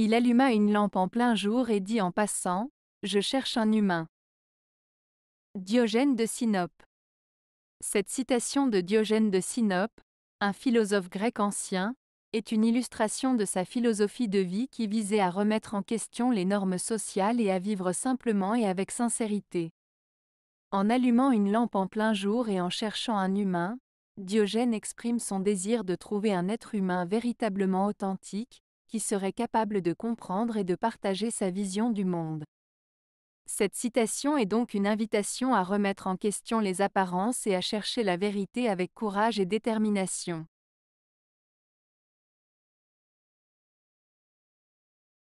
Il alluma une lampe en plein jour et dit en passant, Je cherche un humain. Diogène de Sinope. Cette citation de Diogène de Sinope, un philosophe grec ancien, est une illustration de sa philosophie de vie qui visait à remettre en question les normes sociales et à vivre simplement et avec sincérité. En allumant une lampe en plein jour et en cherchant un humain, Diogène exprime son désir de trouver un être humain véritablement authentique, qui serait capable de comprendre et de partager sa vision du monde. Cette citation est donc une invitation à remettre en question les apparences et à chercher la vérité avec courage et détermination.